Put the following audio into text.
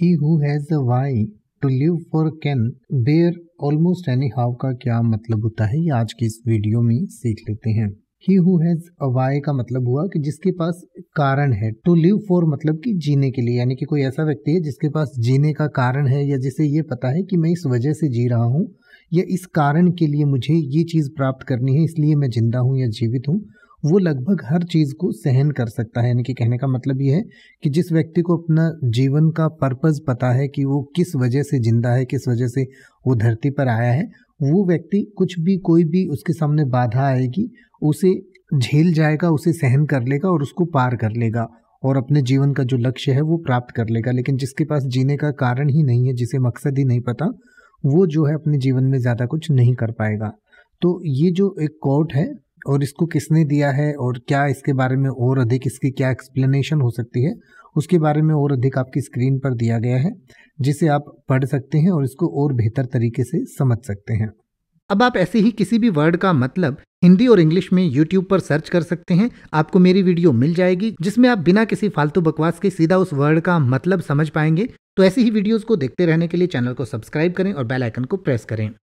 he who has a why to live for can bear almost any how का क्या मतलब होता है ये आज की इस वीडियो में सीख लेते हैं he who has a why का मतलब हुआ कि जिसके पास कारण है टू लिव फॉर मतलब कि जीने के लिए यानी कि कोई ऐसा व्यक्ति है जिसके पास जीने का कारण है या जिसे ये पता है कि मैं इस वजह से जी रहा हूँ या इस कारण के लिए मुझे ये चीज़ प्राप्त करनी है इसलिए मैं जिंदा हूँ या जीवित हूँ वो लगभग हर चीज़ को सहन कर सकता है यानी कि कहने का मतलब ये है कि जिस व्यक्ति को अपना जीवन का पर्पज़ पता है कि वो किस वजह से ज़िंदा है किस वजह से वो धरती पर आया है वो व्यक्ति कुछ भी कोई भी उसके सामने बाधा आएगी उसे झेल जाएगा उसे सहन कर लेगा और उसको पार कर लेगा और अपने जीवन का जो लक्ष्य है वो प्राप्त कर लेगा लेकिन जिसके पास जीने का कारण ही नहीं है जिसे मकसद ही नहीं पता वो जो है अपने जीवन में ज़्यादा कुछ नहीं कर पाएगा तो ये जो एक कोट है और इसको किसने दिया है और क्या इसके बारे में और अधिक इसकी क्या एक्सप्लेनेशन हो सकती है उसके बारे में और अधिक आपकी स्क्रीन पर दिया गया है जिसे आप पढ़ सकते हैं और इसको और बेहतर तरीके से समझ सकते हैं अब आप ऐसे ही किसी भी वर्ड का मतलब हिंदी और इंग्लिश में यूट्यूब पर सर्च कर सकते हैं आपको मेरी वीडियो मिल जाएगी जिसमें आप बिना किसी फालतू बकवास के सीधा उस वर्ड का मतलब समझ पाएंगे तो ऐसी ही वीडियोस को देखते रहने के लिए चैनल को सब्सक्राइब करें और बेल आइकन को प्रेस करें